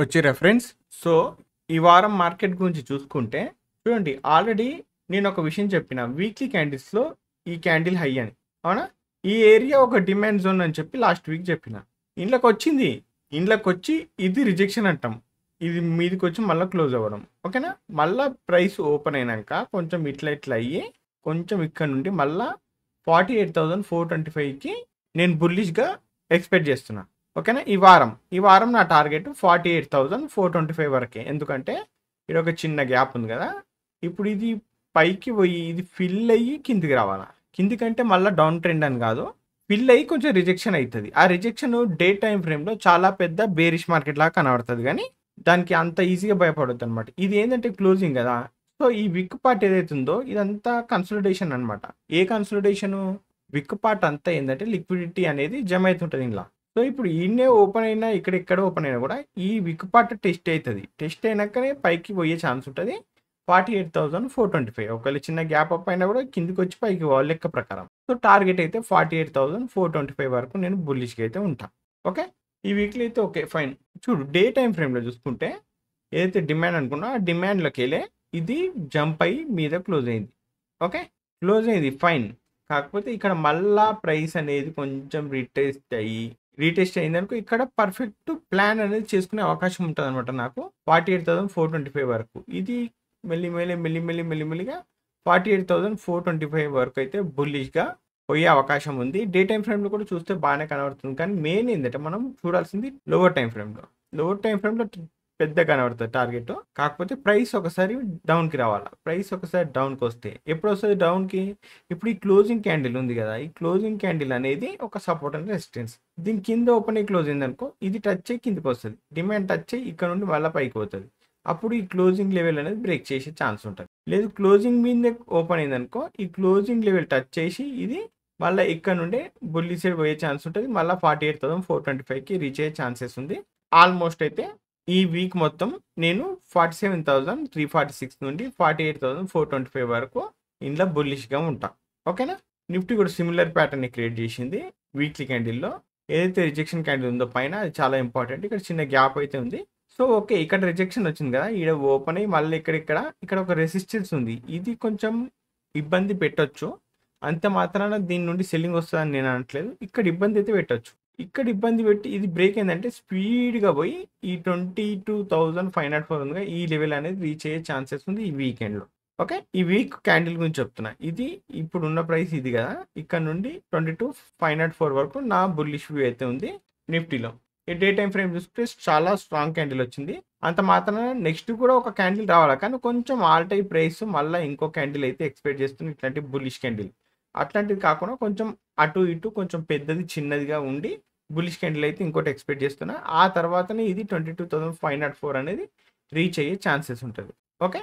వచ్చి reference so ఈ వారం మార్కెట్ గురించి చూసుకుంటే చూడండి ఆల్రెడీ నేను ఒక విషయం చెప్పిన వీక్లీ క్యాండిల్స్లో ఈ క్యాండిల్ హై అని అవునా ఈ ఏరియా ఒక డిమాండ్ జోన్ అని చెప్పి లాస్ట్ వీక్ చెప్పిన ఇంట్లోకి వచ్చింది ఇంట్లోకి వచ్చి ఇది రిజెక్షన్ అంటాం ఇది మీదకి వచ్చి మళ్ళీ క్లోజ్ అవ్వడం ఓకేనా మళ్ళీ ప్రైస్ ఓపెన్ అయినాక కొంచెం ఇట్లా ఇట్లా అయ్యి కొంచెం ఇక్కడ నుండి మళ్ళీ forty eight thousand four twenty ఫైవ్కి నేను బుల్లిష్గా ఎక్స్పెక్ట్ చేస్తున్నా ఓకేనా ఈ వారం ఈ వారం నా target forty eight thousand four twenty five వరకే ఎందుకంటే ఇది ఒక చిన్న గ్యాప్ ఉంది కదా ఇప్పుడు ఇది పైకి పోయి ఇది ఫిల్ అయ్యి కిందికి రావాలా కిందికంటే మళ్ళీ డౌన్ ట్రెండ్ అని కాదు ఫిల్ అయ్యి కొంచెం రిజెక్షన్ అవుతుంది ఆ రిజెక్షన్ డే టైం ఫ్రేమ్లో చాలా పెద్ద బేరిష్ మార్కెట్ లాగా కనబడుతుంది కానీ దానికి అంత ఈజీగా భయపడద్దు అనమాట ఇది ఏంటంటే క్లోజింగ్ కదా సో ఈ విక్ పార్ట్ ఏదైతుందో ఇదంతా కన్సల్టేషన్ అనమాట ఏ కన్సల్టేషను విక్ పార్ట్ అంతా ఏంటంటే లిక్విడిటీ అనేది జమ అవుతుంటుంది ఇలా సో ఇప్పుడు ఇన్నే ఓపెన్ అయినా ఇక్కడ ఎక్కడ ఓపెన్ అయినా కూడా ఈ విక్ పార్ట్ టెస్ట్ అవుతుంది టెస్ట్ అయినాకనే పైకి పోయే ఛాన్స్ ఉంటుంది forty eight thousand four twenty five ఒకవేళ చిన్న గ్యాప్ అప్ అయినా కూడా కిందికి వచ్చి పైకి వాళ్ళ లెక్క ప్రకారం సో టార్గెట్ అయితే forty eight thousand four twenty five వరకు నేను బుల్లిష్గా అయితే ఉంటాను ఓకే ఈ వీక్లీ అయితే ఓకే ఫైన్ చూడు డే టైం ఫ్రేమ్లో చూసుకుంటే ఏదైతే డిమాండ్ అనుకున్నా ఆ డిమాండ్లోకి వెళ్ళే ఇది జంప్ అయ్యి మీద క్లోజ్ అయింది ఓకే క్లోజ్ అయింది ఫైన్ కాకపోతే ఇక్కడ మళ్ళా ప్రైస్ అనేది కొంచెం రిటెస్ట్ అయ్యి రీటెస్ట్ అయిందనుకో ఇక్కడ పర్ఫెక్ట్ ప్లాన్ అనేది చేసుకునే అవకాశం ఉంటుంది అనమాట నాకు forty eight thousand four twenty five వరకు ఇది మెల్లి మెల్లి మెల్లి మెల్లి మెల్లి మెల్లిగా forty eight thousand four twenty five వరకు అయితే బుల్లిష్గా పోయే అవకాశం ఉంది డే టైం ఫ్రేమ్లో కూడా చూస్తే బాగానే కనబడుతుంది కానీ మెయిన్ ఏంటంటే మనం చూడాల్సింది లోవర్ టైం ఫ్రేమ్లో లోవర్ టైం ఫ్రేమ్లో పెద్ద కనబడుతుంది టార్గెట్ కాకపోతే ప్రైస్ ఒకసారి డౌన్కి రావాలి ప్రైస్ ఒకసారి డౌన్కి వస్తే ఎప్పుడు వస్తుంది డౌన్కి ఇప్పుడు ఈ క్లోజింగ్ క్యాండిల్ ఉంది కదా ఈ క్లోజింగ్ క్యాండిల్ అనేది ఒక సపోర్ట్ అండ్ రెసిస్టెన్స్ దీని కింద ఓపెన్ అయ్యి క్లోజ్ అయిందనుకో ఇది టచ్ అయ్యి కిందకి వస్తుంది డిమాండ్ టచ్ అయ్యి ఇక్కడ నుండి మళ్ళీ పైకి పోతుంది అప్పుడు ఈ క్లోజింగ్ లెవెల్ అనేది బ్రేక్ చేసే ఛాన్స్ ఉంటుంది లేదు క్లోజింగ్ మీద ఓపెన్ అయిందనుకో ఈ క్లోజింగ్ లెవెల్ టచ్ చేసి ఇది మళ్ళీ ఇక్కడ నుండి బుల్లి సైడ్ పోయే ఛాన్స్ ఉంటుంది మళ్ళీ forty eight thousand four twenty ఫైవ్కి రీచ్ అయ్యే ఛాన్సెస్ ఉంది ఆల్మోస్ట్ అయితే ఈ వీక్ మొత్తం నేను forty seven thousand three forty six నుండి forty eight thousand four twenty five వరకు ఇందులో బుల్లిష్గా ఉంటా ఓకేనా నిఫ్టీ కూడా సిమిలర్ ప్యాటర్న్ని క్రియేట్ చేసింది వీక్లీ క్యాండిల్లో ఏదైతే రిజెక్షన్ క్యాండిల్ ఉందో పైన అది చాలా ఇంపార్టెంట్ ఇక్కడ చిన్న గ్యాప్ అయితే ఉంది సో ఓకే ఇక్కడ రిజెక్షన్ వచ్చింది కదా ఇక్కడ ఓపెన్ అయ్యి మళ్ళీ ఇక్కడ ఇక్కడ ఇక్కడ ఒక రెసిస్టెన్స్ ఉంది ఇది కొంచెం ఇబ్బంది పెట్టొచ్చు అంత మాత్రాన దీని నుండి సెల్లింగ్ వస్తుందని నేను అనట్లేదు ఇక్కడ ఇబ్బంది అయితే పెట్టొచ్చు ఇక్కడ ఇబ్బంది పెట్టి ఇది బ్రేక్ ఏంటంటే స్పీడ్గా పోయి ఈ twenty two thousand five hundred four ఉందిగా ఈ లెవెల్ అనేది రీచ్ అయ్యే ఛాన్సెస్ ఉంది ఈ వీకెండ్లో ఓకే ఈ వీక్ క్యాండిల్ గురించి చెప్తున్నా ఇది ఇప్పుడు ఉన్న ప్రైస్ ఇది కదా ఇక్కడ నుండి twenty two five hundred four వరకు నా బుల్లిష్ వ్యూ అయితే ఉంది నిఫ్టీలో ఈ డే టైం ఫ్రేమ్ చూస్తే చాలా స్ట్రాంగ్ క్యాండిల్ వచ్చింది అంత మాత్రమే నెక్స్ట్ కూడా ఒక క్యాండిల్ రావాలి కానీ కొంచెం ఆల్ టైప్ ప్రైస్ మళ్ళీ ఇంకో క్యాండిల్ అయితే ఎక్స్పెక్ట్ చేస్తుంది ఇట్లాంటి బుల్లిష్ క్యాండిల్ అట్లాంటిది కాకుండా కొంచెం అటు ఇటు కొంచెం పెద్దది చిన్నదిగా ఉండి బులిష్ క్యాండిల్ అయితే ఇంకోటి ఎక్స్పెక్ట్ చేస్తున్నా ఆ తర్వాతనే ఇది twenty two thousand five nought four అనేది రీచ్ అయ్యే ఛాన్సెస్ ఉంటుంది ఓకే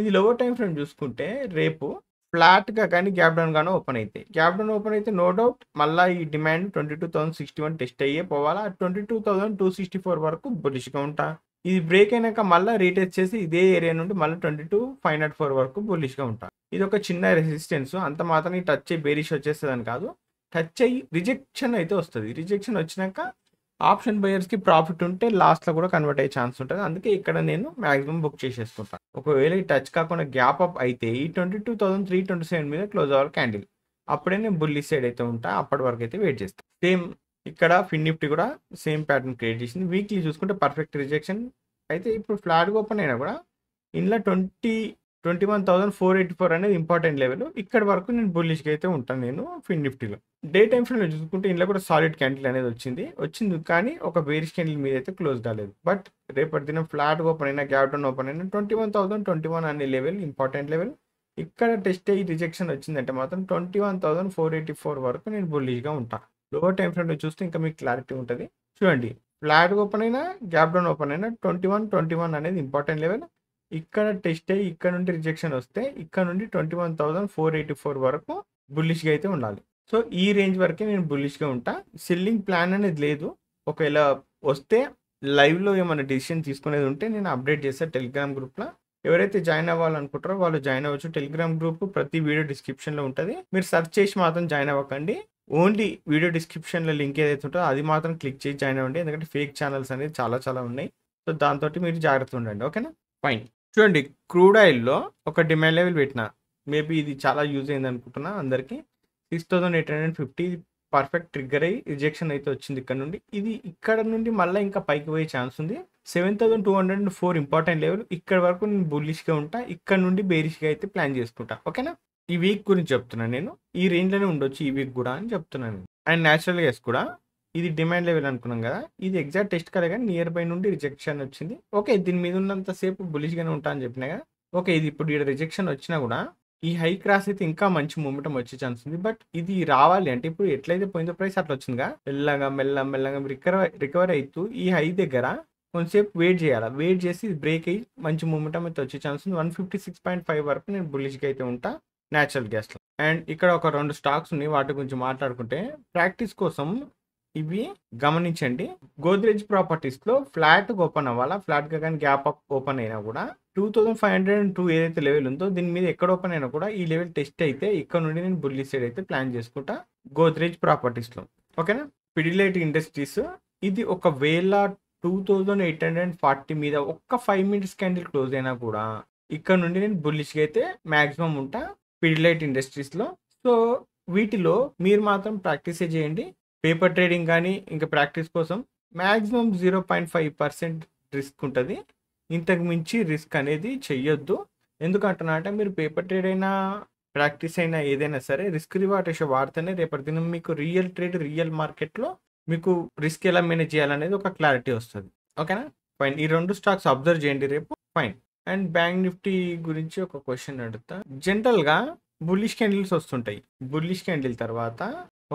ఇది లోవర్ టైం ఫ్రేమ్ చూసుకుంటే రేపు ఫ్లాట్గా కానీ గ్యాప్ డౌన్ కానీ ఓపెన్ అయితే గ్యాప్ డౌన్ ఓపెన్ అయితే నో డౌట్ మళ్ళీ ఈ demand twenty two thousand sixty one test అయ్యే పోవాలా twenty two thousand two sixty four వరకు బులిష్గా ఉంటా ఇది బ్రేక్ అయినాక మళ్ళీ రీటెచ్ చేసి ఇదే ఏరియా నుండి మళ్ళీ twenty two five nought four వరకు బులిష్గా ఉంటా ఇది ఒక చిన్న రెసిస్టెన్స్ అంత మాత్రం టచ్ బేరిష్ వచ్చేస్తుందని కాదు టచ్ అయ్యి రిజెక్షన్ అయితే వస్తుంది రిజెక్షన్ వచ్చినాక ఆప్షన్ బయర్స్కి ప్రాఫిట్ ఉంటే లాస్ట్లో కూడా కన్వర్ట్ అయ్యే ఛాన్స్ ఉంటుంది అందుకే ఇక్కడ నేను మ్యాక్సిమం బుక్ చేసేసుకుంటాను ఒకవేళ ఈ టచ్ కాకుండా గ్యాప్ అప్ అయితే ఈ twenty two thousand three twenty seven మీద క్లోజ్ అవ్వాలి క్యాండిల్ అప్పుడే నేను బుల్లి సైడ్ అయితే ఉంటా అప్పటి వరకు అయితే వెయిట్ చేస్తాను సేమ్ ఇక్కడ ఫిన్ నిఫ్టీ కూడా సేమ్ ప్యాటర్న్ క్రియేట్ చేసింది వీక్లీ చూసుకుంటే పర్ఫెక్ట్ రిజెక్షన్ అయితే ఇప్పుడు ఫ్లాట్గా ఓపెన్ అయినా కూడా ఇందులో twenty twenty one thousand four eighty four అనేది ఇంపార్టెంట్ లెవెల్ ఇక్కడ వరకు నేను బుల్లిష్గా అయితే ఉంటాను నేను ఫిన్ నిఫ్టీలో డే టైం ఫ్రేమ్లో చూసుకుంటే ఇంట్లో కూడా సాలిడ్ క్యాండిల్ అనేది వచ్చింది వచ్చింది కానీ ఒక బేరిష్ క్యాండిల్ మీద అయితే క్లోజ్ కాలేదు బట్ రేపటి దినం ఫ్లాట్ ఓపెన్ అయినా గ్యాప్ డౌన్ ఓపెన్ అయినా twenty one thousand twenty one అనే లెవెల్ ఇంపార్టెంట్ లెవెల్ ఇక్కడ టెస్ట్ అయ్యి రిజెక్షన్ వచ్చిందంటే మాత్రం twenty one thousand four eighty four వరకు నేను బుల్లిష్గా ఉంటాను లోవర్ టైం ఫ్రేమ్లో చూస్తే ఇంకా మీకు క్లారిటీ ఉంటుంది చూడండి ఫ్లాట్ ఓపెన్ అయినా గ్యాప్ డౌన్ ఓపెన్ అయినా ట్వంటీ వన్ ట్వంటీ వన్ అనేది ఇంపార్టెంట్ లెవెల్ ఇక్కడ టెస్ట్ అయ్యి ఇక్కడ నుండి రిజెక్షన్ వస్తే ఇక్కడ నుండి twenty one thousand four eighty four వరకు బుల్లిష్గా అయితే ఉండాలి సో ఈ రేంజ్ వరకే నేను బుల్లిష్గా ఉంటా సెల్లింగ్ ప్లాన్ అనేది లేదు ఒకవేళ వస్తే లైవ్లో ఏమైనా డిసిషన్ తీసుకునేది ఉంటే నేను అప్డేట్ చేస్తాను టెలిగ్రామ్ గ్రూప్లో ఎవరైతే జాయిన్ అవ్వాలనుకుంటారో వాళ్ళు జాయిన్ అవ్వచ్చు టెలిగ్రామ్ గ్రూప్ ప్రతి వీడియో డిస్క్రిప్షన్లో ఉంటుంది మీరు సెర్చ్ చేసి మాత్రం జాయిన్ అవ్వకండి ఓన్లీ వీడియో డిస్క్రిప్షన్లో లింక్ ఏదైతే ఉంటుందో అది మాత్రం క్లిక్ చేసి జాయిన్ అవ్వండి ఎందుకంటే ఫేక్ ఛానల్స్ అనేది చాలా చాలా ఉన్నాయి సో దాంతో మీరు జాగ్రత్త ఉండండి ఓకేనా ఫైన్ చూడండి క్రూడ్ ఆయిల్లో ఒక డిమాండ్ లెవెల్ పెట్టిన మేబీ ఇది చాలా యూజ్ అయింది అనుకుంటున్నా అందరికి six thousand eight hundred fifty perfect trigger అయ్యి రిజెక్షన్ అయితే వచ్చింది ఇక్కడ నుండి ఇది ఇక్కడ నుండి మళ్ళీ ఇంకా పైకి పోయే ఛాన్స్ ఉంది seven thousand two hundred and four important level ఇక్కడ వరకు నేను బుల్లిష్గా ఉంటా ఇక్కడ నుండి బేరిష్గా అయితే ప్లాన్ చేసుకుంటా ఓకేనా ఈ వీక్ గురించి చెప్తున్నాను నేను ఈ రేంజ్లోనే ఉండొచ్చు ఈ వీక్ కూడా అని చెప్తున్నాను అండ్ న్యాచురల్ గ్యాస్ కూడా ఇది డిమాండ్ లెవెల్ అనుకున్నాం కదా ఇది ఎగ్జాక్ట్ టెస్ట్ కదా కానీ నియర్ బై నుండి రిజెక్షన్ వచ్చింది ఓకే దీని మీద ఉన్నంతసేపు బులిష్గానే ఉంటా అని చెప్పినా కదా ఓకే ఇది ఇప్పుడు ఇక్కడ రిజెక్షన్ వచ్చినా కూడా ఈ హై క్రాస్ అయితే ఇంకా మంచి మూమెంట్ వచ్చే ఛాన్స్ ఉంది బట్ ఇది రావాలి అంటే ఇప్పుడు ఎట్లయితే పోయిందో ప్రైస్ అట్లా వచ్చిందిగా మెల్లగా మెల్ల మెల్లగా రికవర్ రికవర్ అవుతూ ఈ హై దగ్గర కొంతసేపు వెయిట్ చేయాలి వెయిట్ చేసి బ్రేక్ అయ్యి మంచి మూమెంట్ అయితే వచ్చే ఛాన్స్ ఉంది one fifty six point five వరకు నేను బులిష్గా అయితే ఉంటా న్యాచురల్ గ్యాస్లో అండ్ ఇక్కడ ఒక రెండు స్టాక్స్ ఉన్నాయి వాటి గురించి మాట్లాడుకుంటే ప్రాక్టీస్ కోసం ఇవి గమనించండి గోద్రేజ్ ప్రాపర్టీస్లో ఫ్లాట్ ఓపెన్ అవ్వాలా ఫ్లాట్ కానీ గ్యాప్ అప్ ఓపెన్ అయినా కూడా two thousand five hundred and two ఏదైతే లెవెల్ ఉందో దీని మీద ఎక్కడ ఓపెన్ అయినా కూడా ఈ లెవెల్ టెస్ట్ అయితే ఇక్కడ నుండి నేను బుల్లి సైడ్ అయితే ప్లాన్ చేసుకుంటా గోద్రేజ్ ప్రాపర్టీస్లో ఓకేనా పిడిలైట్ ఇండస్ట్రీస్ ఇది ఒక వేల two thousand eight hundred and forty మీద ఒక్క ఫైవ్ మినిట్స్ క్యాండిల్ క్లోజ్ అయినా కూడా ఇక్కడ నుండి నేను బుల్లిష్గా అయితే మాక్సిమం ఉంటా పిడిలైట్ ఇండస్ట్రీస్లో సో వీటిలో మీరు మాత్రం ప్రాక్టీసే చేయండి పేపర్ ట్రేడింగ్ కానీ ఇంకా ప్రాక్టీస్ కోసం maximum zero point five percent risk ఉంటుంది ఇంతకు మించి రిస్క్ అనేది చెయ్యొద్దు ఎందుకంటున్నా అంటే మీరు పేపర్ ట్రేడ్ అయినా ప్రాక్టీస్ అయినా ఏదైనా సరే రిస్క్ రివార్డ్ రేషియో వాడితేనే రేపటి దినం మీకు రియల్ ట్రేడ్ రియల్ మార్కెట్లో మీకు రిస్క్ ఎలా మేనేజ్ చేయాలనేది ఒక క్లారిటీ వస్తుంది ఓకేనా ఫైన్ ఈ రెండు స్టాక్స్ అబ్జర్వ్ చేయండి రేపు ఫైన్ అండ్ బ్యాంక్ నిఫ్టీ గురించి ఒక క్వశ్చన్ అడుగుతా జనరల్గా బుల్లిష్ క్యాండిల్స్ వస్తుంటాయి బుల్లిష్ క్యాండిల్ తర్వాత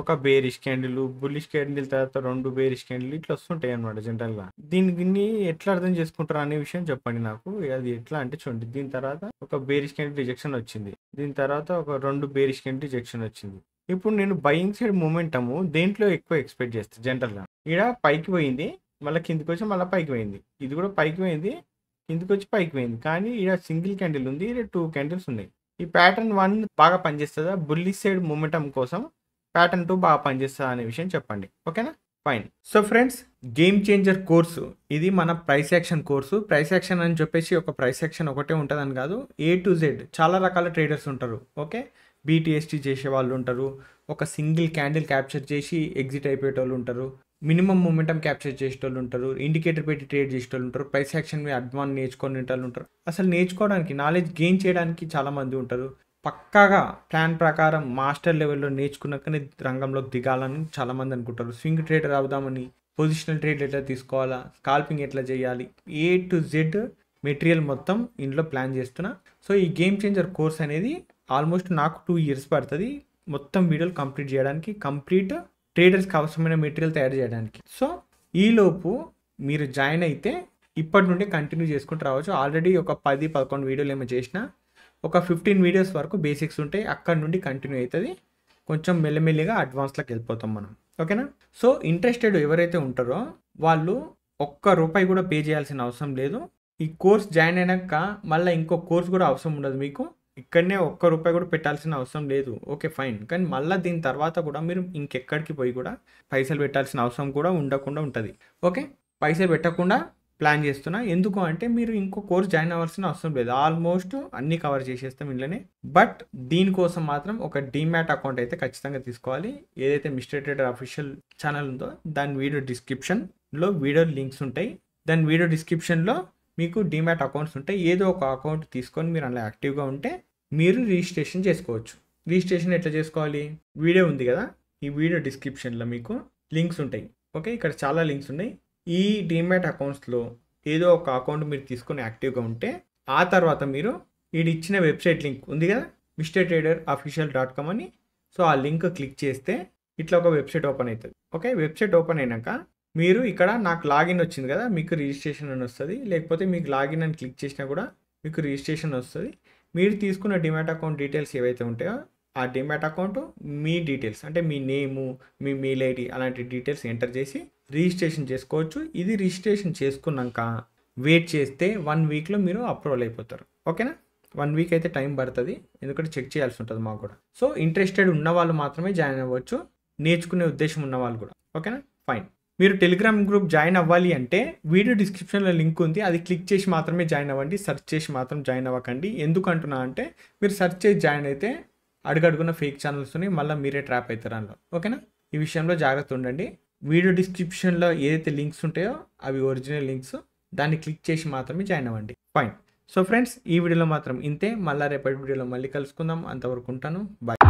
ఒక బేరిష్ క్యాండిల్ బుల్లిష్ క్యాండిల్ తర్వాత రెండు బేరిష్ క్యాండిల్ ఇట్లా వస్తుంటాయి అనమాట జనరల్గా దీన్ని ఎట్లా అర్థం చేసుకుంటారు అనే విషయం చెప్పండి నాకు అది ఎట్లా అంటే చూడండి దీని తర్వాత ఒక బేరిష్ క్యాండిల్ రిజెక్షన్ వచ్చింది దీని తర్వాత ఒక రెండు బేరిష్ క్యాండిల్ రిజెక్షన్ వచ్చింది ఇప్పుడు నేను బయింగ్ సైడ్ మూమెంటము దేంట్లో ఎక్కువ ఎక్స్పెక్ట్ చేస్తాను జనరల్గా ఇక్కడ పైకి పోయింది మళ్ళీ కిందికి వచ్చి మళ్ళీ పైకి పోయింది ఇది కూడా పైకి పోయింది కిందికి వచ్చి పైకి పోయింది కానీ ఇక్కడ సింగిల్ క్యాండిల్ ఉంది ఇక్కడ టూ క్యాండిల్స్ ఉన్నాయి ఈ ప్యాటర్న్ వన్ బాగా పనిచేస్తుందా బుల్లి సైడ్ మూమెంటం కోసం ప్యాటర్న్ టూ బాగా పనిచేస్తుంది అనే విషయం చెప్పండి ఓకేనా fine so friends game changer course ఇది మన price action course price action అని చెప్పేసి ఒక ప్రైస్ యాక్షన్ ఒకటే ఉంటుందని కాదు ఏ టు జెడ్ చాలా రకాల ట్రేడర్స్ ఉంటారు ఓకే బీటీఎస్టీ చేసే వాళ్ళు ఉంటారు ఒక సింగిల్ క్యాండిల్ క్యాప్చర్ చేసి ఎగ్జిట్ అయిపోయేటోళ్ళు ఉంటారు మినిమం మూమెంటం క్యాప్చర్ చేసేటోళ్ళు ఉంటారు ఇండికేటర్ పెట్టి ట్రేడ్ చేసేటోళ్ళు ఉంటారు ప్రైస్ యాక్షన్ మీద నేర్చుకొని నేర్చుకొని ఉంటారు అసలు నేర్చుకోవడానికి నాలెడ్జ్ గెయిన్ చేయడానికి చాలామంది ఉంటారు పక్కాగా ప్లాన్ ప్రకారం మాస్టర్ లెవెల్లో నేర్చుకున్నాకనే రంగంలోకి దిగాలని చాలామంది అనుకుంటారు స్వింగ్ ట్రేడర్ అవుదామని పొజిషనల్ ట్రేడ్ ఎట్లా తీసుకోవాలా స్కాల్పింగ్ ఎట్లా చేయాలి ఏ టు జెడ్ మెటీరియల్ మొత్తం ఇంట్లో ప్లాన్ చేస్తున్నా సో ఈ గేమ్ చేంజర్ కోర్స్ అనేది ఆల్మోస్ట్ నాకు టూ ఇయర్స్ పడుతుంది మొత్తం వీడియోలు కంప్లీట్ చేయడానికి కంప్లీట్ ట్రేడర్స్కి అవసరమైన మెటీరియల్ తయారు చేయడానికి సో ఈలోపు మీరు జాయిన్ అయితే ఇప్పటి నుండి కంటిన్యూ చేసుకుంటూ రావచ్చు ఆల్రెడీ ఒక పది పదకొండు వీడియోలు ఏమో చేసినా ఒక ఫిఫ్టీన్ వీడియోస్ వరకు బేసిక్స్ ఉంటాయి అక్కడ నుండి కంటిన్యూ అవుతుంది కొంచెం మెల్లమెల్లిగా అడ్వాన్స్లోకి వెళ్ళిపోతాం మనం ఓకేనా సో ఇంట్రెస్టెడ్ ఎవరైతే ఉంటారో వాళ్ళు ఒక్క రూపాయి కూడా పే చేయాల్సిన అవసరం లేదు ఈ కోర్స్ జాయిన్ అయినాక మళ్ళీ ఇంకో కోర్స్ కూడా అవసరం ఉండదు మీకు ఇక్కడనే ఒక్క రూపాయి కూడా పెట్టాల్సిన అవసరం లేదు ఓకే ఫైన్ కానీ మళ్ళీ దీని తర్వాత కూడా మీరు ఇంకెక్కడికి పోయి కూడా పైసలు పెట్టాల్సిన అవసరం కూడా ఉండకుండా ఉంటుంది ఓకే పైసలు పెట్టకుండా ప్లాన్ చేస్తున్నా ఎందుకు అంటే మీరు ఇంకో కోర్స్ జాయిన్ అవ్వాల్సిన అవసరం లేదు ఆల్మోస్ట్ అన్ని కవర్ చేసేస్తాం ఇంట్లోనే బట్ దీనికోసం మాత్రం ఒక డీమ్యాట్ అకౌంట్ అయితే ఖచ్చితంగా తీసుకోవాలి ఏదైతే మిస్టర్ ట్రేడర్ అఫీషియల్ ఛానల్ ఉందో దాని వీడియో డిస్క్రిప్షన్లో వీడియో లింక్స్ ఉంటాయి దాని వీడియో డిస్క్రిప్షన్లో మీకు డీమ్యాట్ అకౌంట్స్ ఉంటాయి ఏదో ఒక అకౌంట్ తీసుకొని మీరు అలా యాక్టివ్గా ఉంటే మీరు రిజిస్ట్రేషన్ చేసుకోవచ్చు రిజిస్ట్రేషన్ ఎట్లా చేసుకోవాలి వీడియో ఉంది కదా ఈ వీడియో డిస్క్రిప్షన్లో మీకు లింక్స్ ఉంటాయి ఓకే ఇక్కడ చాలా లింక్స్ ఉన్నాయి ఈ డీమ్యాట్ అకౌంట్స్లో ఏదో ఒక అకౌంట్ మీరు తీసుకుని యాక్టివ్గా ఉంటే ఆ తర్వాత మీరు వీడి ఇచ్చిన వెబ్సైట్ లింక్ ఉంది కదా mister trader official dot com అని సో ఆ లింక్ క్లిక్ చేస్తే ఇట్లా ఒక వెబ్సైట్ ఓపెన్ అవుతుంది ఓకే వెబ్సైట్ ఓపెన్ అయినాక మీరు ఇక్కడ నాకు లాగిన్ వచ్చింది కదా మీకు రిజిస్ట్రేషన్ అని వస్తుంది లేకపోతే మీకు లాగిన్ అని క్లిక్ చేసినా కూడా మీకు రిజిస్ట్రేషన్ వస్తుంది మీరు తీసుకున్న డిమాట్ అకౌంట్ డీటెయిల్స్ ఏవైతే ఉంటాయో ఆ డిమాట్ అకౌంట్ మీ డీటెయిల్స్ అంటే మీ నేము మీ మెయిల్ ఐడి అలాంటి డీటెయిల్స్ ఎంటర్ చేసి రిజిస్ట్రేషన్ చేసుకోవచ్చు ఇది రిజిస్ట్రేషన్ చేసుకున్నాక వెయిట్ చేస్తే వన్ వీక్లో మీరు అప్రూవల్ అయిపోతారు ఓకేనా వన్ వీక్ అయితే టైం పడుతుంది ఎందుకంటే చెక్ చేయాల్సి ఉంటుంది మాకు కూడా సో ఇంట్రెస్టెడ్ ఉన్న వాళ్ళు మాత్రమే జాయిన్ అవ్వచ్చు నేర్చుకునే ఉద్దేశం ఉన్న వాళ్ళు కూడా ఓకేనా ఫైన్ మీరు టెలిగ్రామ్ గ్రూప్ జాయిన్ అవ్వాలి అంటే వీడియో డిస్క్రిప్షన్లో లింక్ ఉంది అది క్లిక్ చేసి మాత్రమే జాయిన్ అవ్వండి సెర్చ్ చేసి మాత్రం జాయిన్ అవ్వకండి ఎందుకంటున్నా అంటే మీరు సర్చ్ చేసి జాయిన్ అయితే అడుగడుగున ఫేక్ ఛానల్స్ని మళ్ళీ మీరే ట్రాప్ అవుతారు అందులో ఓకేనా ఈ విషయంలో జాగ్రత్త ఉండండి వీడియో డిస్క్రిప్షన్లో ఏదైతే లింక్స్ ఉంటాయో అవి ఒరిజినల్ లింక్స్ దాన్ని క్లిక్ చేసి మాత్రమే జాయిన్ అవ్వండి ఫైన్ సో ఫ్రెండ్స్ ఈ వీడియోలో మాత్రం ఇంతే మళ్ళీ రేపటి వీడియోలో మళ్ళీ కలుసుకుందాం అంతవరకు ఉంటాను బాయ్